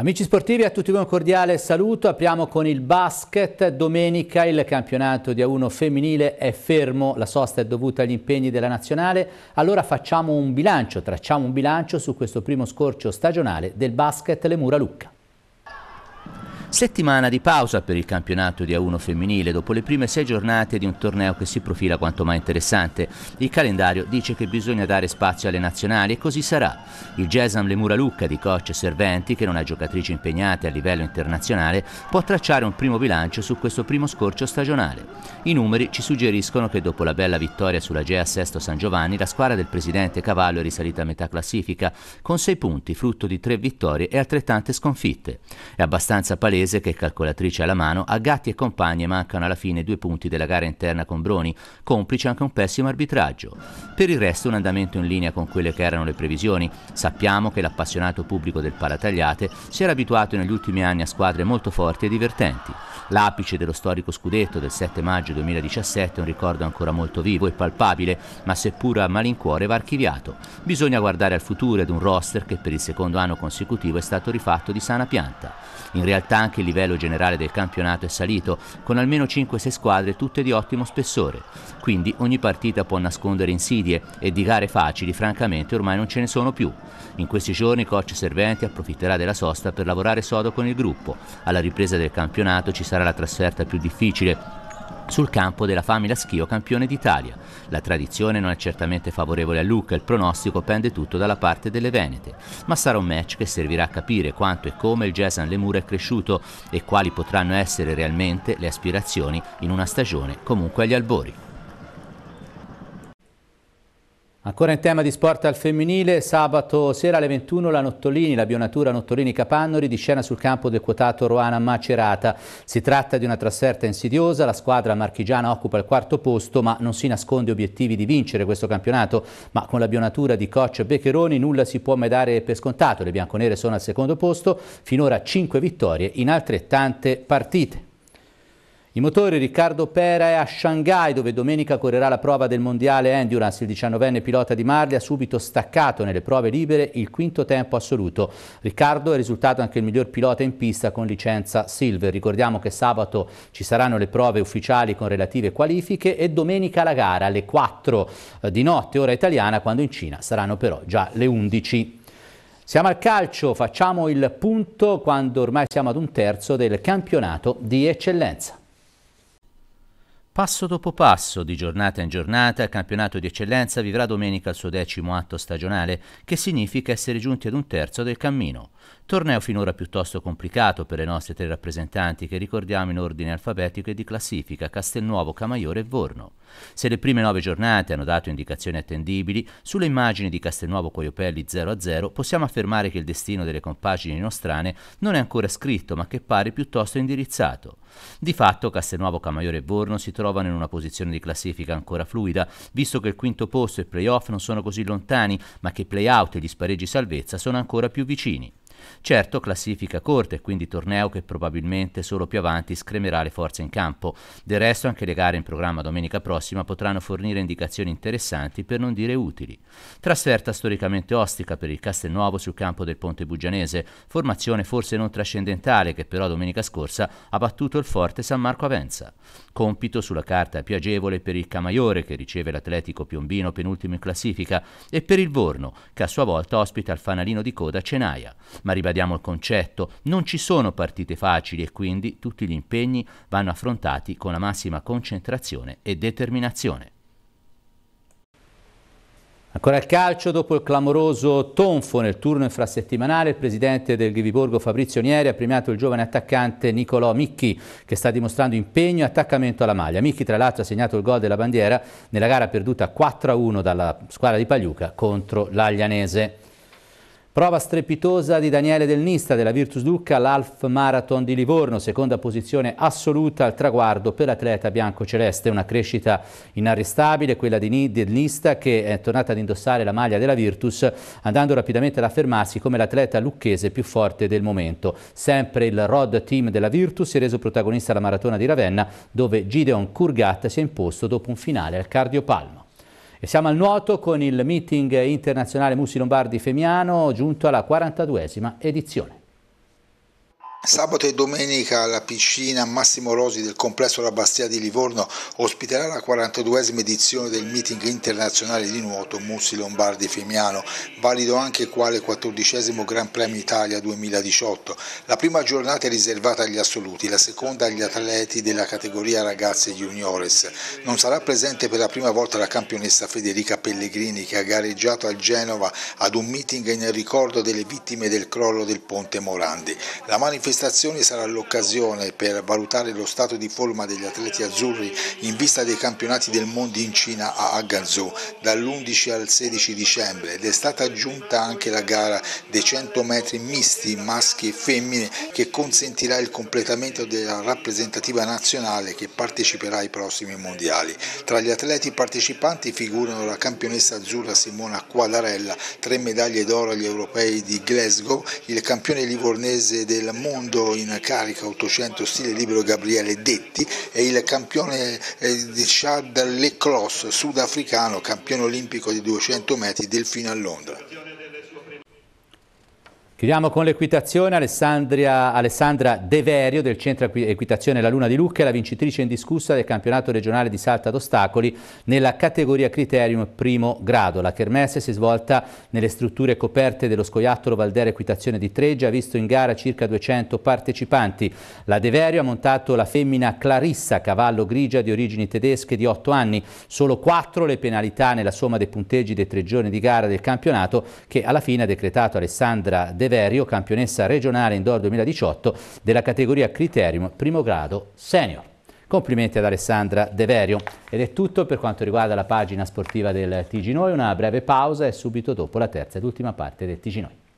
Amici sportivi, a tutti voi un cordiale saluto. Apriamo con il basket. Domenica il campionato di A1 femminile è fermo, la sosta è dovuta agli impegni della nazionale. Allora facciamo un bilancio, tracciamo un bilancio su questo primo scorcio stagionale del basket Le Mura Lucca. Settimana di pausa per il campionato di A1 femminile dopo le prime sei giornate di un torneo che si profila quanto mai interessante. Il calendario dice che bisogna dare spazio alle nazionali e così sarà. Il Gesam Lemura Lucca di coach Serventi, che non ha giocatrici impegnate a livello internazionale, può tracciare un primo bilancio su questo primo scorcio stagionale. I numeri ci suggeriscono che dopo la bella vittoria sulla GEA Sesto San Giovanni, la squadra del presidente Cavallo è risalita a metà classifica, con sei punti, frutto di tre vittorie e altrettante sconfitte. È abbastanza palese Barese, che calcolatrice alla mano, a Gatti e compagni mancano alla fine due punti della gara interna con Broni, complice anche un pessimo arbitraggio. Per il resto un andamento in linea con quelle che erano le previsioni. Sappiamo che l'appassionato pubblico del Palatagliate si era abituato negli ultimi anni a squadre molto forti e divertenti. L'apice dello storico scudetto del 7 maggio 2017 è un ricordo ancora molto vivo e palpabile, ma seppur a malincuore va archiviato. Bisogna guardare al futuro ed un roster che per il secondo anno consecutivo è stato rifatto di sana pianta. In realtà anche il livello generale del campionato è salito, con almeno 5-6 squadre tutte di ottimo spessore. Quindi ogni partita può nascondere insidie e di gare facili francamente ormai non ce ne sono più. In questi giorni coach Serventi approfitterà della sosta per lavorare sodo con il gruppo. Alla ripresa del campionato ci sarà la trasferta più difficile sul campo della Familas Schio campione d'Italia. La tradizione non è certamente favorevole a Luca, il pronostico pende tutto dalla parte delle Venete, ma sarà un match che servirà a capire quanto e come il Jason Lemur è cresciuto e quali potranno essere realmente le aspirazioni in una stagione comunque agli albori. Ancora in tema di sport al femminile, sabato sera alle 21 la Nottolini, la bionatura Nottolini-Capannori di scena sul campo del quotato Roana Macerata. Si tratta di una trasferta insidiosa, la squadra marchigiana occupa il quarto posto ma non si nasconde obiettivi di vincere questo campionato, ma con la bionatura di coach Beccheroni nulla si può mai dare per scontato, le bianconere sono al secondo posto, finora 5 vittorie in altrettante partite. I motori Riccardo Pera è a Shanghai dove domenica correrà la prova del mondiale Endurance, il 19enne pilota di Marli ha subito staccato nelle prove libere il quinto tempo assoluto. Riccardo è risultato anche il miglior pilota in pista con licenza Silver. Ricordiamo che sabato ci saranno le prove ufficiali con relative qualifiche e domenica la gara alle 4 eh, di notte ora italiana quando in Cina saranno però già le 11. Siamo al calcio, facciamo il punto quando ormai siamo ad un terzo del campionato di eccellenza. Passo dopo passo, di giornata in giornata, il campionato di eccellenza vivrà domenica il suo decimo atto stagionale, che significa essere giunti ad un terzo del cammino. Torneo finora piuttosto complicato per le nostre tre rappresentanti, che ricordiamo in ordine alfabetico e di classifica, Castelnuovo, Camaiore e Vorno. Se le prime nove giornate hanno dato indicazioni attendibili, sulle immagini di Castelnuovo Coiopelli 0-0 possiamo affermare che il destino delle compagini nostrane non è ancora scritto, ma che pare piuttosto indirizzato. Di fatto Castelnuovo Camaiore e Vorno si trovano trovano in una posizione di classifica ancora fluida, visto che il quinto posto e i playoff non sono così lontani, ma che play-out e gli spareggi salvezza sono ancora più vicini. Certo, classifica corta e quindi torneo che probabilmente solo più avanti scremerà le forze in campo. Del resto anche le gare in programma domenica prossima potranno fornire indicazioni interessanti per non dire utili. Trasferta storicamente ostica per il Castelnuovo sul campo del Ponte Bugianese, formazione forse non trascendentale che però domenica scorsa ha battuto il forte San Marco Avenza. Compito sulla carta più agevole per il Camaiore che riceve l'Atletico Piombino penultimo in classifica e per il Vorno che a sua volta ospita il fanalino di coda Cenaia. Ma ma ribadiamo il concetto, non ci sono partite facili e quindi tutti gli impegni vanno affrontati con la massima concentrazione e determinazione. Ancora il calcio, dopo il clamoroso tonfo nel turno infrasettimanale, il presidente del Ghiviborgo Fabrizio Nieri ha premiato il giovane attaccante Nicolò Micchi, che sta dimostrando impegno e attaccamento alla maglia. Micchi, tra l'altro, ha segnato il gol della bandiera nella gara perduta 4-1 dalla squadra di Pagliuca contro l'Aglianese. Prova strepitosa di Daniele Del Nista della Virtus Lucca all'Alf Marathon di Livorno, seconda posizione assoluta al traguardo per l'atleta biancoceleste. Una crescita inarrestabile, quella di Del Nista che è tornata ad indossare la maglia della Virtus, andando rapidamente ad affermarsi come l'atleta lucchese più forte del momento. Sempre il Rod Team della Virtus si è reso protagonista alla maratona di Ravenna, dove Gideon Kurgat si è imposto dopo un finale al cardiopalma. Siamo al nuoto con il meeting internazionale Musi Lombardi Femiano giunto alla 42esima edizione. Sabato e domenica la piscina Massimo Rosi del complesso La Bastia di Livorno ospiterà la 42esima edizione del meeting internazionale di nuoto Mussi Lombardi Femiano, valido anche quale 14 Gran Premio Italia 2018. La prima giornata è riservata agli assoluti, la seconda agli atleti della categoria ragazze juniores. Non sarà presente per la prima volta la campionessa Federica Pellegrini che ha gareggiato a Genova ad un meeting in ricordo delle vittime del crollo del ponte Morandi. La manifestazione manifestazione sarà l'occasione per valutare lo stato di forma degli atleti azzurri in vista dei campionati del mondo in Cina a Hangzhou dall'11 al 16 dicembre ed è stata aggiunta anche la gara dei 100 metri misti maschi e femmine che consentirà il completamento della rappresentativa nazionale che parteciperà ai prossimi mondiali. Tra gli atleti partecipanti figurano la campionessa azzurra Simona Quadarella, tre medaglie d'oro agli europei di Glasgow, il campione livornese del mondo secondo in carica 800 stile libero Gabriele Detti e il campione eh, di Chad Lecross sudafricano, campione olimpico di 200 metri, Delfino a Londra. Chiudiamo con l'equitazione Alessandra, Alessandra De Verio del centro equitazione La Luna di Lucca è la vincitrice indiscussa del campionato regionale di salta ad ostacoli nella categoria criterium primo grado. La kermesse si è svolta nelle strutture coperte dello scoiattolo Valdera Equitazione di Treggia, ha visto in gara circa 200 partecipanti. La De Verio ha montato la femmina Clarissa, cavallo grigia di origini tedesche di 8 anni, solo 4 le penalità nella somma dei punteggi dei tre giorni di gara del campionato che alla fine ha decretato Alessandra De Saverio, campionessa regionale indoor 2018 della categoria Criterium primo grado senior. Complimenti ad Alessandra Deverio. Ed è tutto per quanto riguarda la pagina sportiva del TG Noi, una breve pausa e subito dopo la terza ed ultima parte del TG Noi.